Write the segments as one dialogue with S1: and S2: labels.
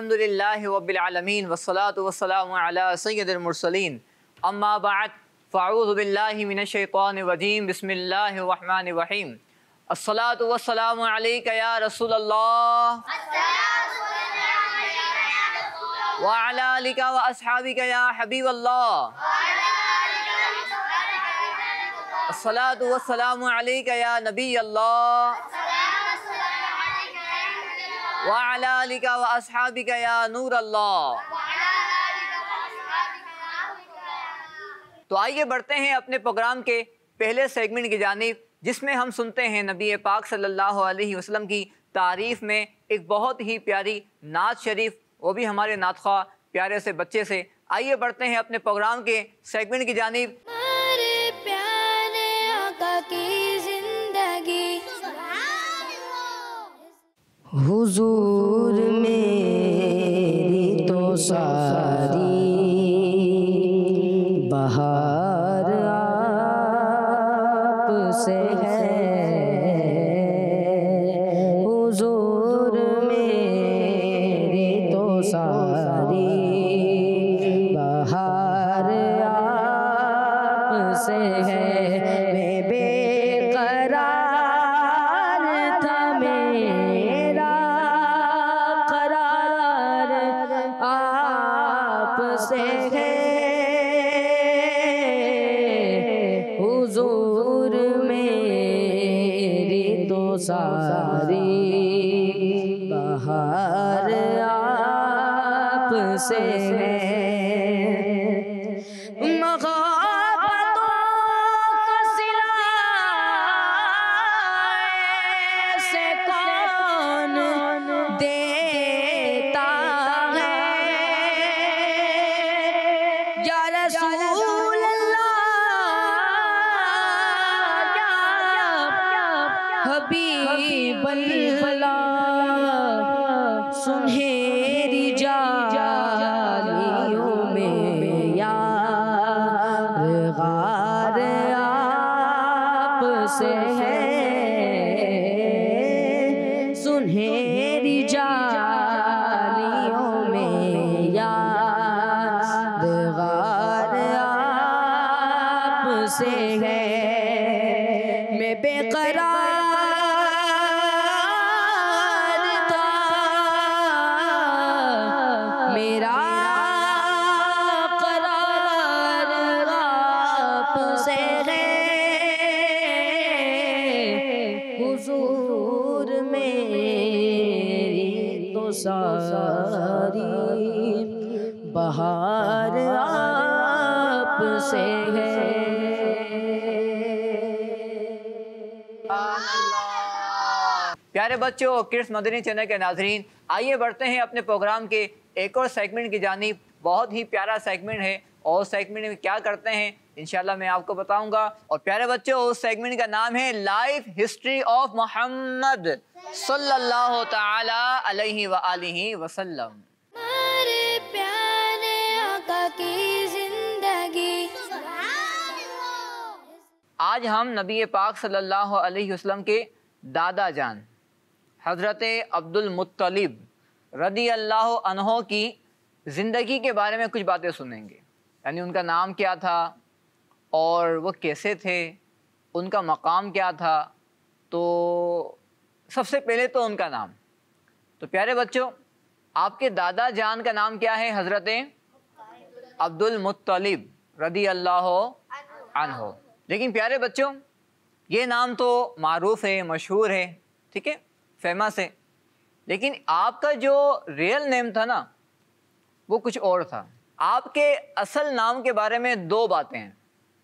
S1: الحمد لله رب العالمين والصلاة والسلام على سيد المرسلين أما بعد فأعوذ بالله من الشيطان الرجيم بسم الله الرحمن الرحيم الصلاة والسلام عليك يا رسول الله وعلى آلك وأصحابك يا حبيب الله الصلاة والسلام عليك يا نبي الله तो आइए बढ़ते हैं अपने प्रोग्राम के पहले सेगमेंट की जानब जिसमें हम सुनते हैं नबी पाक सल्लल्लाहु अलैहि वसल्लम की तारीफ़ में एक बहुत ही प्यारी नात शरीफ वो भी हमारे नातखा प्यारे से बच्चे से आइए बढ़ते हैं अपने प्रोग्राम के सेगमेंट की जानब
S2: हुजूर
S3: मेरी तो सारी बहा हबीबल्ला सुने सारी बहार आप से है
S1: प्यारे बच्चों किड्स मदनी चैनल के नाजरीन आइए बढ़ते हैं अपने प्रोग्राम के एक और सेगमेंट की जानी बहुत ही प्यारा सेगमेंट है और सेगमेंट में क्या करते हैं इनशाला मैं आपको बताऊंगा और प्यारे बच्चों उस सेगमेंट का नाम है लाइफ हिस्ट्री ऑफ मोहम्मद वसल्लम आज हम नबी पाक सल्लल्लाहु अलैहि वसल्लम के दादा जान हज़रत अब्दुल मुत्तलिब रदी अल्लाह की ज़िंदगी के बारे में कुछ बातें सुनेंगे यानी उनका नाम क्या था और वो कैसे थे उनका मकाम क्या था तो सबसे पहले तो उनका नाम तो प्यारे बच्चों आपके दादा जान का नाम क्या है हज़रत अब्दुल मुत्तलिब रदी अल्लाह हो लेकिन प्यारे बच्चों ये नाम तो मरूफ़ है मशहूर है ठीक है फेमस है लेकिन आपका जो रियल नेम था ना वो कुछ और था आपके असल नाम के बारे में दो बातें हैं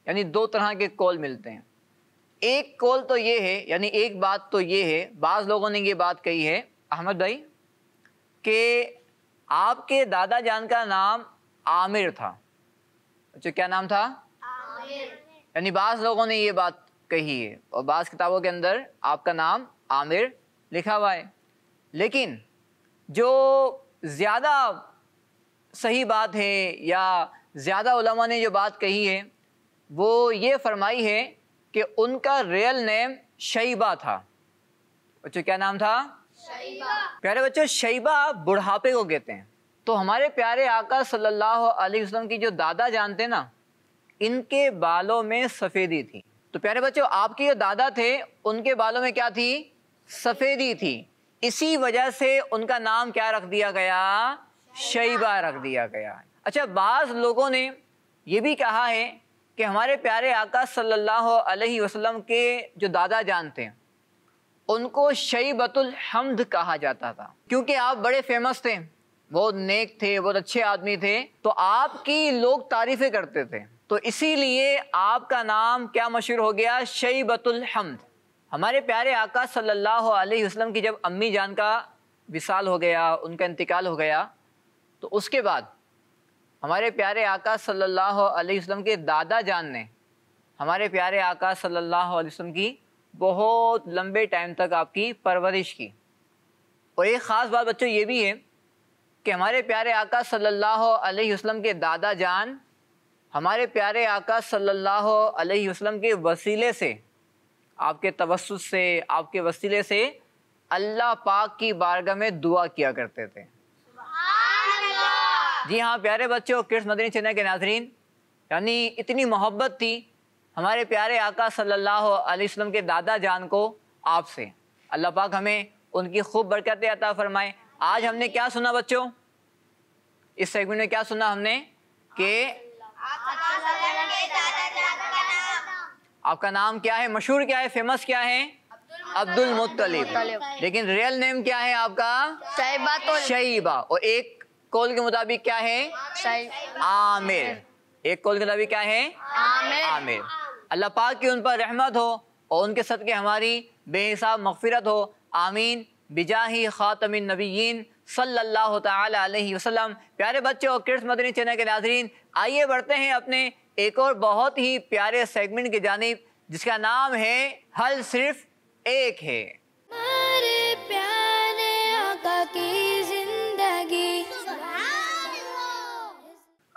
S1: यानी दो तरह के कॉल मिलते हैं एक कॉल तो ये है यानी एक बात तो ये है बाज़ लोगों ने ये बात कही है अहमद भाई कि आपके दादा जान का नाम आमिर था अच्छा क्या नाम था यानी बाज़ लोगों ने ये बात कही है और बाज़ किताबों के अंदर आपका नाम आमिर लिखा हुआ है लेकिन जो ज़्यादा सही बात है या ज़्यादा ने जो बात कही है वो ये फरमाई है कि उनका रियल नेम शैबा था बच्चों क्या नाम था शैबा प्यारे बच्चों शैबा बुढ़ापे को कहते हैं तो हमारे प्यारे आका सल्लल्लाहु अलैहि वसल्लम की जो दादा जानते ना इनके बालों में सफ़ेदी थी तो प्यारे बच्चों आपके जो दादा थे उनके बालों में क्या थी सफ़ेदी थी इसी वजह से उनका नाम क्या रख दिया गया शैबा रख दिया गया अच्छा बाज़ लोगों ने ये भी कहा है कि हमारे प्यारे आका सल्लल्लाहु अलैहि वसल्लम के जो दादा जानते हैं उनको शईबतुल हमद कहा जाता था क्योंकि आप बड़े फेमस थे बहुत नेक थे बहुत अच्छे आदमी थे तो आपकी लोग तारीफ़ें करते थे तो इसीलिए आपका नाम क्या मशहूर हो गया शईबतुल हमद हमारे प्यारे आका सल्लल्लाहु अलैहि वसल्लम की जब अम्मी जान का विसाल हो गया उनका इंतकाल हो गया तो उसके बाद हमारे प्यारे आका सल्लल्लाहु अलैहि वसल्लम के दादा जान ने हमारे प्यारे आका सल्लल्लाहु अलैहि वसल्लम की बहुत लंबे टाइम तक आपकी परवरिश की और एक ख़ास बात बच्चों ये भी है कि हमारे प्यारे आका सल्लल्लाहु अलैहि वसल्लम के दादा जान हमारे प्यारे आका सल्लल्लाहु अलैहि वसल्लम के वसीले से आपके तवसुस से आपके वसीले से अल्लाह पाक की बारगाह में दुआ किया करते थे जी हाँ प्यारे बच्चों किस मदनी चैनल के नाजरीन यानी इतनी मोहब्बत थी हमारे प्यारे आका सल्लल्लाहु अलैहि वसल्लम के दादा जान को आपसे अल्लाह पाक हमें उनकी खूब बरकत अता फरमाए आज हमने क्या सुना बच्चों इस सेगमेंट में क्या सुना हमने के आपका नाम क्या है मशहूर क्या है फेमस क्या है अब्दुल मुत्तलिब लेकिन रियल नेम क्या है आपका शैबा शैबा और एक कॉल के मुताबिक क्या है आमिर एक कॉल के मुताबिक क्या है आमिर अल्लाह पाक की उन पर रहमत हो और उनके सद के हमारी बेहिसाब मगफरत हो आमीन बिजाही ख़ातमिन नबीन सल्लल्लाहु अलैहि वसल्लम प्यारे बच्चों और क्रिस मदनी चैनल के नाजरीन आइए बढ़ते हैं अपने एक और बहुत ही प्यारे सेगमेंट की जानब जिसका नाम है हल सिर्फ एक है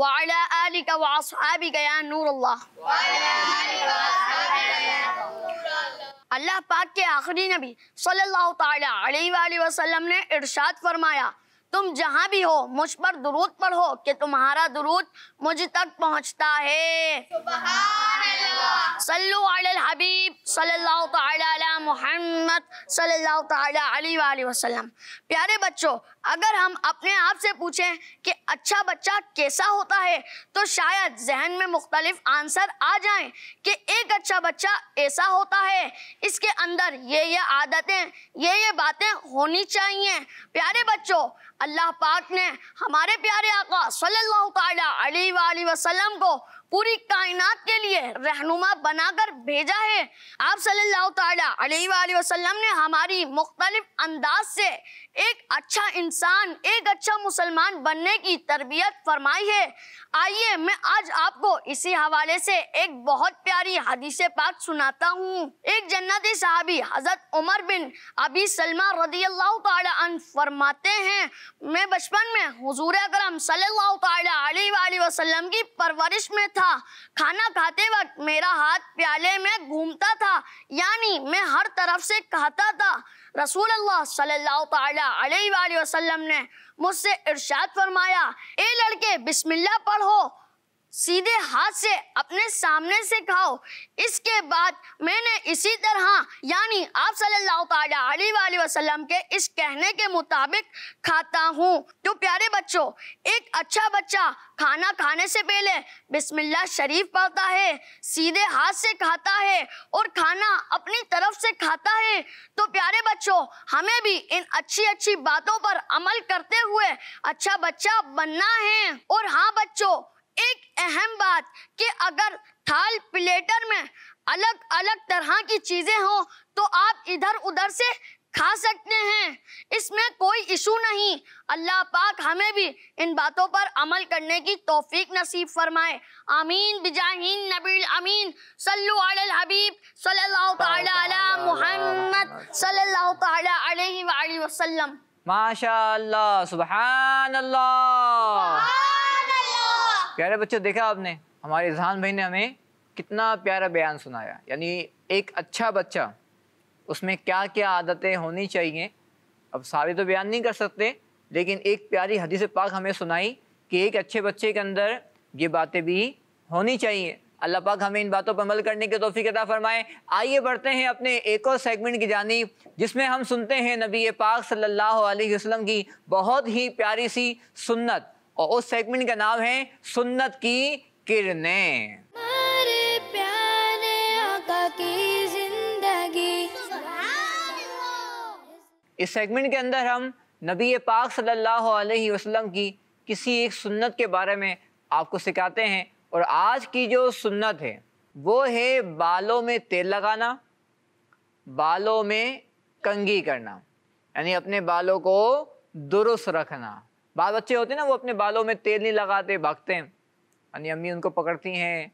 S2: वाला आलिक वासहाबी गया नूर अल्लाह अल्लाह पाक के आखिरी नबी सल्लल्लाहु ताला अलैहि वसल्लम ने इरशाद फरमाया तुम जहाँ भी हो मुझ पर दुरूद पर कि तुम्हारा दुरूद मुझ तक पहुँचता है सल्लु अलल हबीब सल्लल्लाहु ताला अला मोहम्मद सल्लल्लाहु ताला अलैहि वसल्लम प्यारे बच्चों अगर हम अपने आप से पूछें कि अच्छा बच्चा कैसा होता है तो शायद जहन में मुख्तलिफ आंसर आ जाएं कि एक अच्छा बच्चा ऐसा होता है इसके अंदर ये ये आदतें ये ये बातें होनी चाहिए प्यारे बच्चों अल्लाह पाक ने हमारे प्यारे आका सल्लल्लाहु अलैहि वसल्लम को पूरी कायनात के लिए रहनुमा बनाकर भेजा है आप सल्लल्लाहु वसल्लम ने हमारी मुख्तलिफ अंदाज से एक अच्छा इंसान एक अच्छा मुसलमान बनने की तरबियत फरमाई है आइए मैं आज आपको इसी हवाले से एक बहुत प्यारी हदीस पाक सुनाता हूँ एक जन्नती साहबी हजरत उमर बिन अबी सलमा रदी अल्लाह फरमाते हैं मैं बचपन में हजूर अक्रम सल्लल्लाहु अलैहि वसल्लम की परवरिश में था था खाना खाते वक्त मेरा हाथ प्याले में घूमता था यानी मैं हर तरफ से कहता था रसूल अल्लाह सल्लल्लाहु अलैहि वसल्लम ने मुझसे इरशाद फरमाया ए लड़के बिस्मिल्लाह पढ़ो सीधे हाथ से अपने सामने से खाओ इसके बाद मैंने इसी तरह यानी आप सल्लल्लाहु वसल्लम के इस कहने के मुताबिक खाता हूँ तो प्यारे बच्चों एक अच्छा बच्चा खाना खाने से पहले बिस्मिल्लाह शरीफ पढ़ता है सीधे हाथ से खाता है और खाना अपनी तरफ से खाता है तो प्यारे बच्चों हमें भी इन अच्छी अच्छी बातों पर अमल करते हुए अच्छा बच्चा बनना है और हाँ बच्चों एक अहम बात कि अगर थाल प्लेटर में अलग अलग तरह की चीजें हों तो आप इधर उधर से खा सकते हैं इसमें कोई इशू नहीं अल्लाह पाक हमें भी इन बातों पर अमल करने की तौफीक नसीब फरमाए आमीन बिजाहीन नबील अमीन सल्लु अल हबीब सल्लल्लाहु ताला अला मुहम्मद सल्लल्लाहु ताला अलैहि वसल्लम
S1: माशाल्लाह सुभान अल्लाह प्यारे बच्चों देखा आपने हमारे इजहान भाई ने हमें कितना प्यारा बयान सुनाया यानी एक अच्छा बच्चा उसमें क्या क्या आदतें होनी चाहिए अब सारे तो बयान नहीं कर सकते लेकिन एक प्यारी हदीस पाक हमें सुनाई कि एक अच्छे बच्चे के अंदर ये बातें भी होनी चाहिए अल्लाह पाक हमें इन बातों पर अमल करने के तोफ़ी अदा फरमाए आइए बढ़ते हैं अपने एक और सेगमेंट की जानी जिसमें हम सुनते हैं नबी पाक सल्लल्लाहु अलैहि वसल्लम की बहुत ही प्यारी सी सुन्नत और उस सेगमेंट का नाम है सुन्नत की किरणें इस सेगमेंट के अंदर हम नबी पाक सल्लल्लाहु अलैहि वसल्लम की किसी एक सुन्नत के बारे में आपको सिखाते हैं और आज की जो सुन्नत है वो है बालों में तेल लगाना बालों में कंगी करना यानी अपने बालों को दुरुस्त रखना बाद बच्चे होते हैं ना वो अपने बालों में तेल नहीं लगाते भागते हैं यानी अम्मी उनको पकड़ती हैं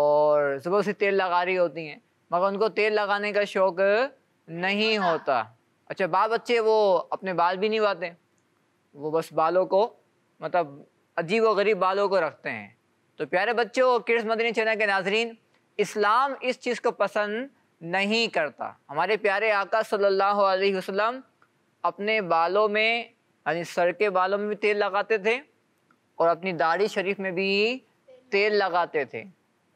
S1: और सुबह से तेल लगा रही होती हैं मगर उनको तेल लगाने का शौक़ नहीं होता अच्छा बाद बच्चे वो अपने बाल भी नहीं उगाते वो बस बालों को मतलब अजीब व गरीब बालों को रखते हैं तो प्यारे बच्चों किड्स मदनी चैनल के नाजरीन इस्लाम इस चीज़ को पसंद नहीं करता हमारे प्यारे आका सल्लल्लाहु अलैहि वसल्लम अपने बालों में यानी सर के बालों में भी तेल लगाते थे और अपनी दाढ़ी शरीफ में भी तेल लगाते थे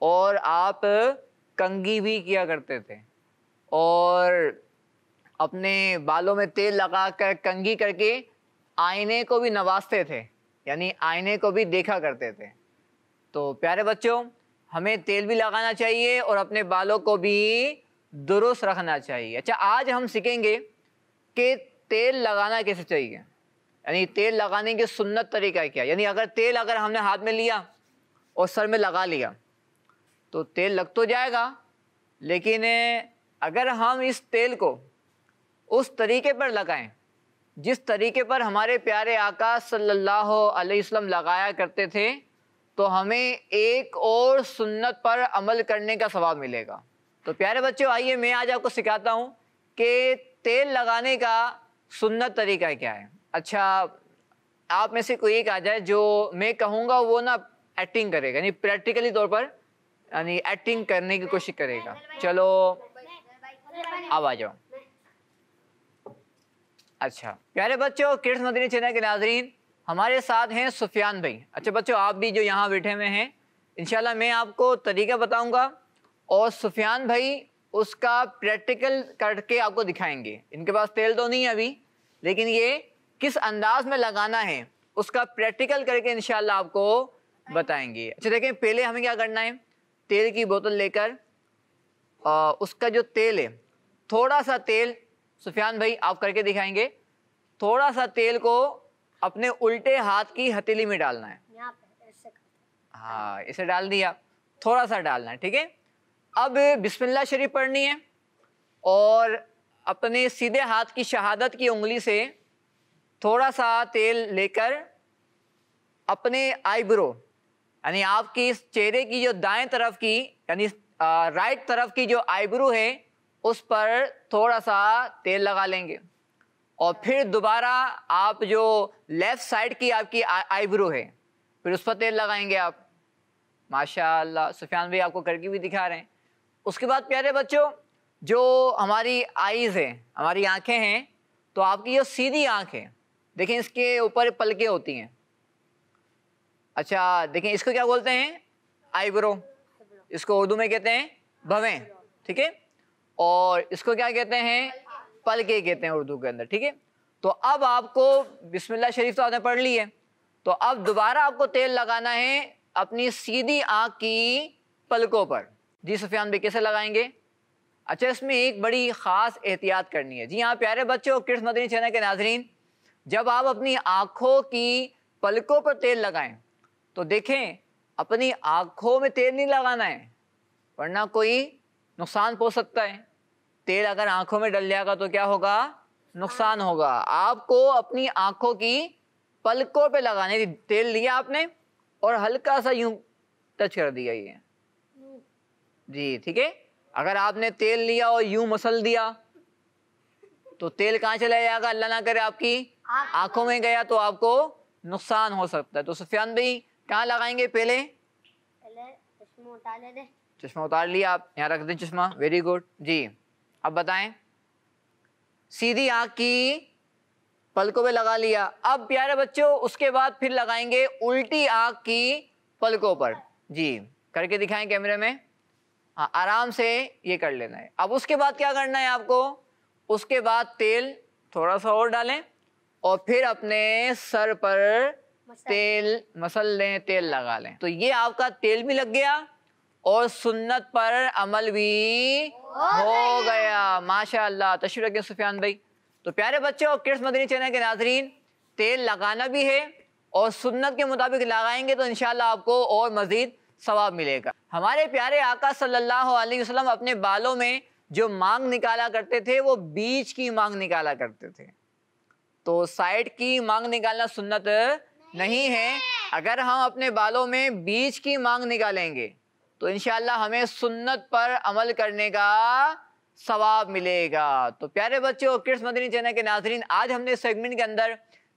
S1: और आप कंगी भी किया करते थे और अपने बालों में तेल लगा कर कंगी करके आईने को भी नवाजते थे यानी आईने को भी देखा करते थे तो प्यारे बच्चों हमें तेल भी लगाना चाहिए और अपने बालों को भी दुरुस्त रखना चाहिए अच्छा आज हम सीखेंगे कि तेल लगाना कैसे चाहिए यानी तेल लगाने की सुन्नत तरीका क्या यानी अगर तेल अगर हमने हाथ में लिया और सर में लगा लिया तो तेल लग तो जाएगा लेकिन अगर हम इस तेल को उस तरीके पर लगाएं जिस तरीके पर हमारे प्यारे आका सल्लल्लाहु अलैहि वसल्लम लगाया करते थे तो हमें एक और सुन्नत पर अमल करने का सवाब मिलेगा तो प्यारे बच्चों आइए मैं आज आपको सिखाता हूँ कि तेल लगाने का सुन्नत तरीका क्या है अच्छा आप में से कोई एक आ जाए जो मैं कहूँगा वो ना एक्टिंग करेगा यानी प्रैक्टिकली तौर पर यानी एक्टिंग करने की कोशिश करेगा चलो अब आ जाओ अच्छा प्यारे बच्चों किड्स मदनी चैनल के नाजरीन हमारे साथ हैं सुफियान भाई अच्छा बच्चों आप भी जो यहाँ बैठे हुए हैं इनशाला मैं आपको तरीका बताऊँगा और सुफियान भाई उसका प्रैक्टिकल करके आपको दिखाएंगे इनके पास तेल तो नहीं है अभी लेकिन ये किस अंदाज में लगाना है उसका प्रैक्टिकल करके इनशाला आपको बताएंगे अच्छा देखें पहले हमें क्या करना है तेल की बोतल लेकर उसका जो तेल है थोड़ा सा तेल सुफियान भाई आप करके दिखाएंगे थोड़ा सा तेल को अपने उल्टे हाथ की हथेली में डालना है हाँ इसे डाल दिया थोड़ा सा डालना है ठीक है अब बिस्मिल्लाह शरीफ पढ़नी है और अपने सीधे हाथ की शहादत की उंगली से थोड़ा सा तेल लेकर अपने आईब्रो यानी आपकी इस चेहरे की जो दाएं तरफ की यानी राइट तरफ की जो आईब्रो है उस पर थोड़ा सा तेल लगा लेंगे और फिर दोबारा आप जो लेफ़्ट साइड की आपकी आईब्रो है फिर उस पर तेल लगाएंगे आप माशाल्लाह सुफियान भाई आपको करके भी दिखा रहे हैं उसके बाद प्यारे बच्चों जो हमारी आईज़ है हमारी आँखें हैं तो आपकी जो सीधी आँख है देखें इसके ऊपर पलकें होती हैं अच्छा देखें इसको क्या बोलते हैं आईब्रो इसको उर्दू में कहते हैं भवें ठीक है और इसको क्या कहते हैं पलके कहते हैं उर्दू के अंदर ठीक है तो अब आपको बिस्मिल्लाह शरीफ तो आपने पढ़ ली है तो अब दोबारा आपको तेल लगाना है अपनी सीधी आँख की पलकों पर जी सुफियान भाई कैसे लगाएंगे अच्छा इसमें एक बड़ी ख़ास एहतियात करनी है जी हाँ प्यारे बच्चों किड्स मदनी चैनल के नाजरीन जब आप अपनी आँखों की पलकों पर तेल लगाएं तो देखें अपनी आँखों में तेल नहीं लगाना है वरना कोई नुकसान पहुँच सकता है तेल अगर आँखों में डल जाएगा तो क्या होगा नुकसान होगा आपको अपनी आँखों की पलकों पे लगाने तेल लिया आपने और हल्का सा यूं टच कर दिया ये जी ठीक है अगर आपने तेल लिया और यूं मसल दिया तो तेल कहाँ चला जाएगा अल्लाह ना करे आपकी आंखों में गया तो आपको नुकसान हो सकता है तो सुफियान भाई कहाँ लगाएंगे पहले चश्मा उतार लिया आप यहाँ रख दें चश्मा वेरी गुड जी अब बताएं सीधी आँख की पलकों पे लगा लिया अब प्यारे बच्चों उसके बाद फिर लगाएंगे उल्टी आँख की पलकों पर जी करके दिखाएं कैमरे में हाँ आराम से ये कर लेना है अब उसके बाद क्या करना है आपको उसके बाद तेल थोड़ा सा और डालें और फिर अपने सर पर तेल मसल लें तेल लगा लें तो ये आपका तेल भी लग गया और सुन्नत पर अमल भी हो गया माशाल्लाह तशरीर सुफियान भाई तो प्यारे बच्चों और किड्स मदनी चैनल के नाजरीन तेल लगाना भी है और सुन्नत के मुताबिक लगाएंगे तो इनशाला आपको और मज़ीद सवाब मिलेगा हमारे प्यारे आका सल्लल्लाहु अलैहि वसल्लम अपने बालों में जो मांग निकाला करते थे वो बीज की मांग निकाला करते थे तो साइड की मांग निकालना सुन्नत नहीं, नहीं है अगर हम अपने बालों में बीज की मांग निकालेंगे तो इन हमें सुन्नत पर अमल करने का सवाब मिलेगा तो प्यारे बच्चों किड्स मदनी चैनल के नाजरीन आज हमने सेगमेंट के अंदर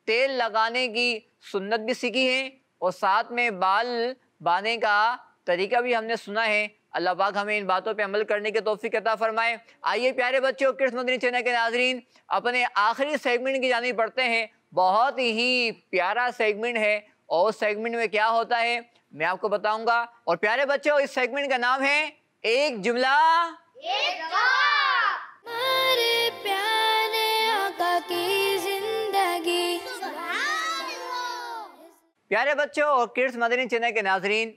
S1: तेल लगाने की सुन्नत भी सीखी है और साथ में बाल बांधने का तरीका भी हमने सुना है अल्लाह पाक हमें इन बातों पर अमल करने के तोफ़ी कता फरमाए आइए प्यारे बच्चों किस मदनी चैनल के नाजरीन अपने आखिरी सेगमेंट की जानी पढ़ते हैं बहुत ही प्यारा सेगमेंट है और उस सेगमेंट में क्या होता है मैं आपको बताऊंगा और प्यारे बच्चों इस सेगमेंट का नाम है एक जुमला प्यारे बच्चों और किर्स मदनी चैनल के नाजरीन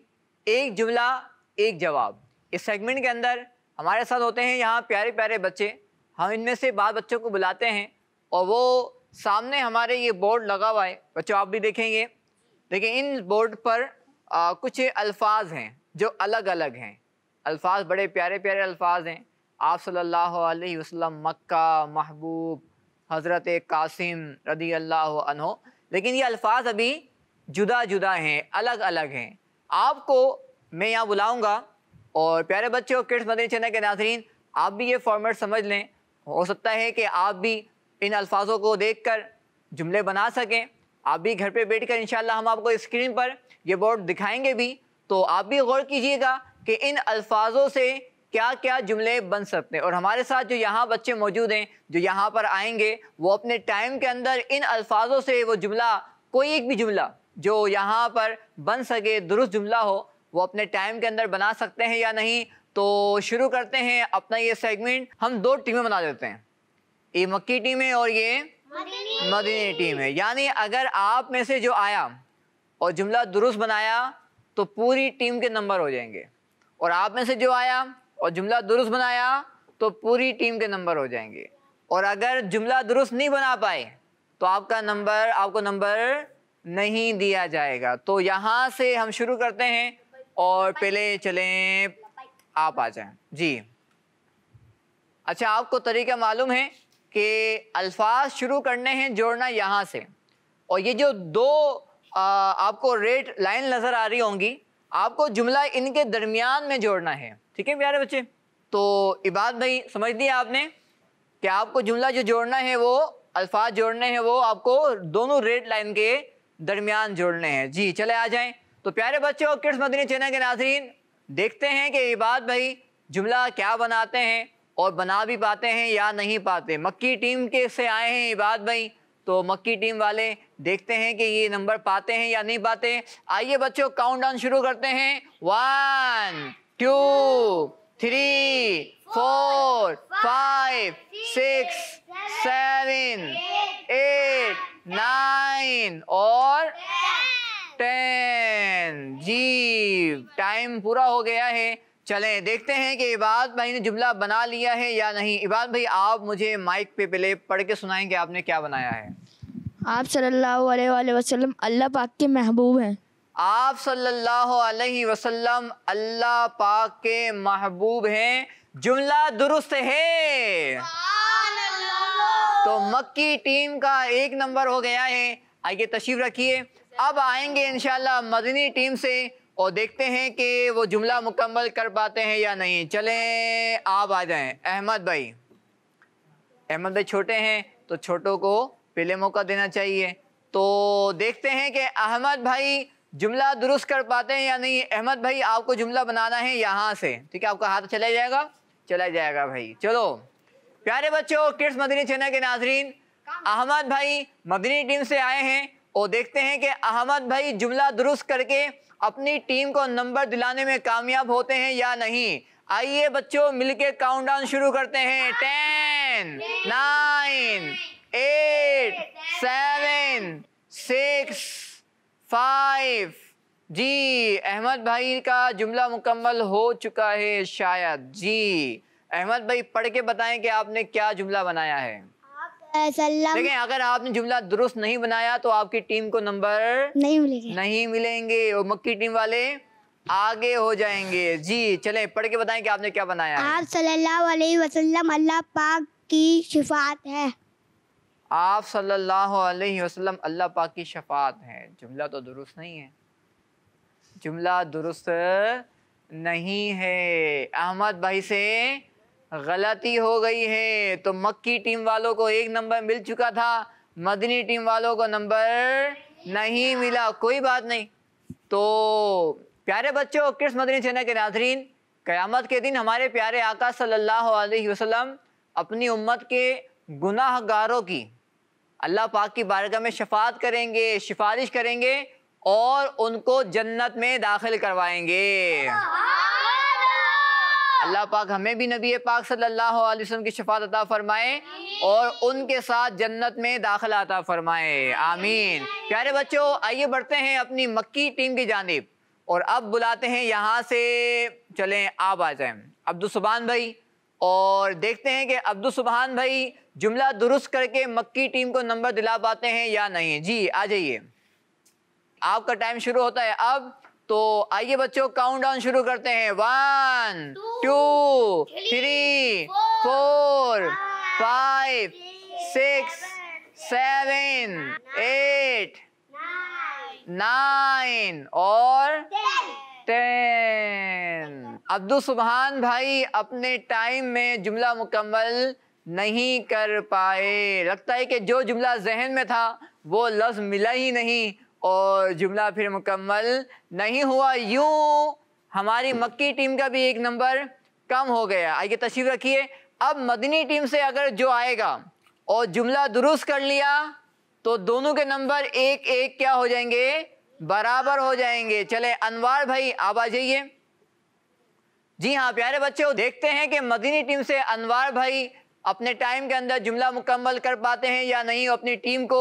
S1: एक जुमला एक जवाब इस सेगमेंट के अंदर हमारे साथ होते हैं यहाँ प्यारे प्यारे बच्चे हम इनमें से बाद बच्चों को बुलाते हैं और वो सामने हमारे ये बोर्ड लगा हुआ है बच्चों आप भी देखेंगे देखिए इन बोर्ड पर आ, कुछ अल्फाज हैं जो अलग अलग हैं अल्फाज बड़े प्यारे प्यारे अल्फाज हैं आप सल्लल्लाहु अलैहि वसल्लम मक्का महबूब हज़रत कासिम रदी अल्लाह अनहो लेकिन ये अल्फाज अभी जुदा जुदा हैं अलग अलग हैं आपको मैं यहाँ बुलाऊँगा और प्यारे बच्चों किड्स मदनी चैनल के नाजरीन आप भी ये फॉर्मेट समझ लें हो सकता है कि आप भी इन अल्फाजों को देख कर जुमले बना सकें आप भी घर पर बैठ कर इन हम आपको स्क्रीन पर यह बोर्ड दिखाएँगे भी तो आप भी गौर कीजिएगा कि इन अल्फाजों से क्या क्या जुमले बन सकते हैं और हमारे साथ जो यहाँ बच्चे मौजूद हैं जो यहाँ पर आएंगे वो अपने टाइम के अंदर इन अल्फाजों से वो जुमला कोई एक भी जुमला जो यहाँ पर बन सके दुरुस्त जुमला हो वो अपने टाइम के अंदर बना सकते हैं या नहीं तो शुरू करते हैं अपना ये सेगमेंट हम दो टीमें बना देते हैं ये मक्की टीम है और ये मदीनी, मदीनी टीम है यानी अगर आप में से जो आया और जुमला दुरुस्त बनाया तो पूरी टीम के नंबर हो जाएंगे और आप में से जो आया और जुमला दुरुस्त बनाया तो पूरी टीम के नंबर हो जाएंगे और अगर जुमला दुरुस्त नहीं बना पाए तो आपका नंबर आपको नंबर नहीं दिया जाएगा तो यहाँ से हम शुरू करते हैं और पहले चलें आप आ जाएं जी अच्छा आपको तरीका मालूम है कि अल्फाज शुरू करने हैं जोड़ना यहाँ से और ये जो दो आ, आपको रेड लाइन नज़र आ रही होंगी आपको जुमला इनके दरमियान में जोड़ना है ठीक है प्यारे बच्चे तो इबाद भाई समझ दिया आपने कि आपको जुमला जो जोड़ना है वो अल्फाज जोड़ने हैं वो आपको दोनों रेड लाइन के दरमियान जोड़ने हैं जी चले आ जाएं तो प्यारे बच्चों और किड्स मदनी चैनल के नाजरीन देखते हैं कि इबाद भाई जुमला क्या बनाते हैं और बना भी पाते हैं या नहीं पाते मक्की टीम के से आए हैं इबाद भाई तो मक्की टीम वाले देखते हैं कि ये नंबर पाते हैं या नहीं पाते आइए बच्चों डाउन शुरू करते हैं one two three four five six seven eight nine और टेन जी टाइम पूरा हो गया है चलें देखते हैं कि इबाद भाई ने जुमला बना लिया है या नहीं इबाद भाई आप मुझे माइक पे पहले पढ़ के सुनाएंगे आपने क्या बनाया है आप सल्लल्लाहु अलैहि वसल्लम अल्लाह
S2: पाक के महबूब हैं
S1: आप सल्लल्लाहु अलैहि वसल्लम अल्लाह पाक के महबूब हैं जुमला दुरुस्त है तो मक्की टीम का एक नंबर हो गया है आइए तशरीफ रखिए अब आएंगे इनशाला मदनी टीम से और देखते हैं कि वो जुमला मुकम्मल कर पाते हैं या नहीं चलें आप आ जाएं अहमद भाई अहमद भाई छोटे हैं तो छोटों को पहले मौका देना चाहिए तो देखते हैं कि अहमद भाई जुमला दुरुस्त कर पाते हैं या नहीं अहमद भाई आपको जुमला बनाना है यहाँ से ठीक है आपका हाथ चला जाएगा चला जाएगा भाई चलो प्यारे बच्चों किड्स मदनी चैनल के नाजरीन अहमद भाई मदनी टीम से आए हैं और देखते हैं कि अहमद भाई जुमला दुरुस्त करके अपनी टीम को नंबर दिलाने में कामयाब होते हैं या नहीं आइए बच्चों मिलके काउंटडाउन शुरू करते हैं ten nine eight seven six five जी अहमद भाई का जुमला मुकम्मल हो चुका है शायद जी अहमद भाई पढ़ के बताएं कि आपने क्या जुमला बनाया है देखें अगर आपने जुमला दुरुस्त नहीं बनाया तो आपकी टीम को नंबर नहीं मिलेंगे नहीं मिलेंगे और मक्की टीम वाले आगे हो जाएंगे जी चले पढ़ के बताएं कि आपने क्या बनाया आप सल्लल्लाहु अलैहि वसल्लम अल्लाह पाक की शिफात है आप सल्लल्लाहु अलैहि वसल्लम अल्लाह पाक की शफात है जुमला तो दुरुस्त नहीं है जुमला दुरुस्त नहीं है अहमद भाई से गलती हो गई है तो मक्की टीम वालों को एक नंबर मिल चुका था मदनी टीम वालों को नंबर नहीं मिला कोई बात नहीं तो प्यारे बच्चों किस मदनी चैनल के नाजरीन क़यामत के दिन हमारे प्यारे आका सल्लल्लाहु अलैहि वसल्लम अपनी उम्मत के गुनाहगारों की अल्लाह पाक की बारगाह में शफात करेंगे सिफारिश करेंगे और उनको जन्नत में दाखिल करवाएंगे अल्लाह पाक हमें भी नबी पाक सल्लल्लाहु अलैहि वसल्लम की शफात अता फ़रमाए और उनके साथ जन्नत में दाखिल अता फ़रमाए आमीन प्यारे बच्चों आइए बढ़ते हैं अपनी मक्की टीम की जानब और अब बुलाते हैं यहाँ से चलें आप आ जाए अब्दुलसुबहान भाई और देखते हैं कि अब्दुलसुबहान भाई जुमला दुरुस्त करके मक्की टीम को नंबर दिला पाते हैं या नहीं जी आ जाइए आपका टाइम शुरू होता है अब तो आइए बच्चों काउंट डाउन शुरू करते हैं one two three four five six seven eight nine और टेन अब्दुल सुबहान भाई अपने टाइम में जुमला मुकम्मल नहीं कर पाए लगता है कि जो जुमला जहन में था वो लफ्ज़ मिला ही नहीं और जुमला फिर मुकम्मल नहीं हुआ यूँ हमारी मक्की टीम का भी एक नंबर कम हो गया आइए तशरीफ रखिए अब मदनी टीम से अगर जो आएगा और जुमला दुरुस्त कर लिया तो दोनों के नंबर एक एक क्या हो जाएंगे बराबर हो जाएंगे चले अनवार भाई आप आ जाइए जी हाँ प्यारे बच्चे देखते हैं कि मदनी टीम से अनवार भाई अपने टाइम के अंदर जुमला मुकम्मल कर पाते हैं या नहीं अपनी टीम को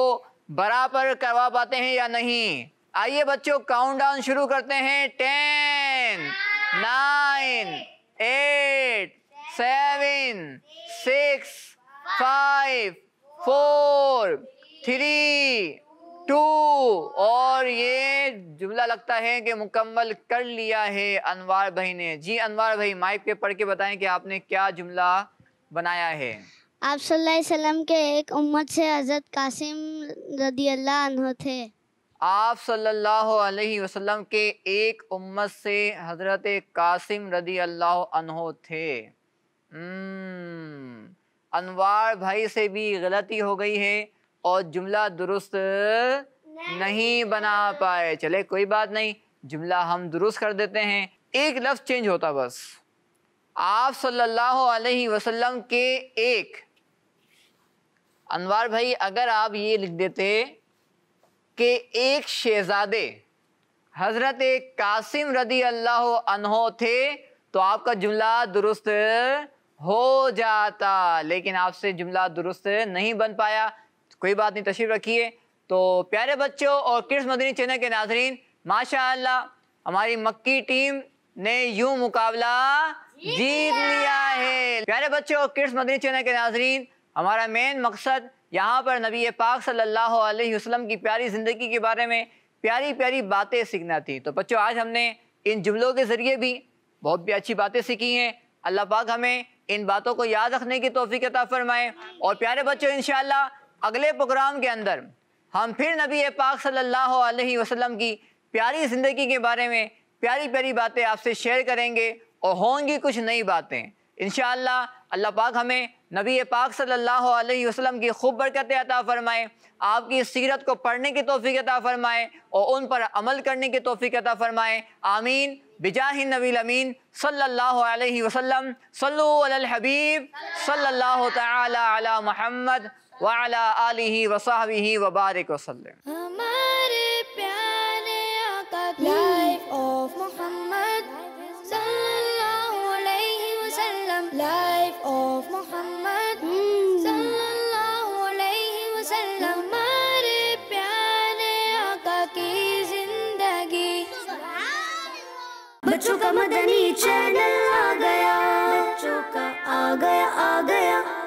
S1: बराबर करवा पाते हैं या नहीं आइए बच्चों काउंटडाउन शुरू करते हैं ten nine eight seven six five four three two और ये जुमला लगता है कि मुकम्मल कर लिया है अनवार भाई ने जी अनवार भाई माइक पे पढ़ के बताएं कि आपने क्या जुमला बनाया है आप सल्लाम
S2: के एक उम्मत से हज़रत कासिम रदी अल्लाह थे
S1: आप सल्लल्लाहु अलैहि वसल्लम के एक उम्मत से हज़रत कासिम रदी अल्लाह अनहो थे हम्म, अनवार भाई से भी गलती हो गई है और जुमला दुरुस्त नहीं, नहीं बना पाए चले कोई बात नहीं जुमला हम दुरुस्त कर देते हैं एक लफ्ज़ चेंज होता बस आप सल्लल्लाहु अलैहि वसल्लम के एक अनवार भाई अगर आप ये लिख देते कि एक शहजादे हज़रत कासिम रदी अल्लाह अनहो थे तो आपका जुमला दुरुस्त हो जाता लेकिन आपसे जुमला दुरुस्त नहीं बन पाया कोई बात नहीं तशरीफ़ रखिए तो प्यारे बच्चों और किस मदनी चैनल के नाजरीन माशा हमारी मक्की टीम ने यूं मुकाबला जीत लिया है प्यारे बच्चों और किस मदनी चैनल के नाजरीन हमारा मेन मकसद यहाँ पर नबी पाक सल्लल्लाहु अलैहि वसल्लम की प्यारी ज़िंदगी के बारे में प्यारी प्यारी बातें सीखना थी तो बच्चों आज हमने इन जुमलों के ज़रिए भी बहुत भी अच्छी बातें सीखी हैं अल्लाह पाक हमें इन बातों को याद रखने की तोफ़ी अता फ़रमाए और प्यारे बच्चों इन अगले प्रोग्राम के अंदर हम फिर नबी पाक सल्लल्लाहु अलैहि वसल्लम की प्यारी ज़िंदगी के बारे में प्यारी प्यारी बातें आपसे शेयर करेंगे और होंगी कुछ नई बातें इन अल्लाह पाक हमें नबी पाक सल्लल्लाहु अलैहि वसल्लम की खूब बरकत अता फ़रमाए आपकी सीरत को पढ़ने की तोफ़ी अता फ़रमाए और उन पर अमल करने की तोफ़ी अता फ़रमाए आमीन बिजाह नबी अमीन सल्लल्लाहु अलैहि वसल्लम हबीब सल्लल्लाहु ताला अला मोहम्मद वाला वबारक
S3: वसल्लम life of Muhammad mm. sallallahu alaihi wasallam हमारे प्यारे आका की जिंदगी बच्चों का मदनी चैनल आ गया बच्चों का आ गया आ गया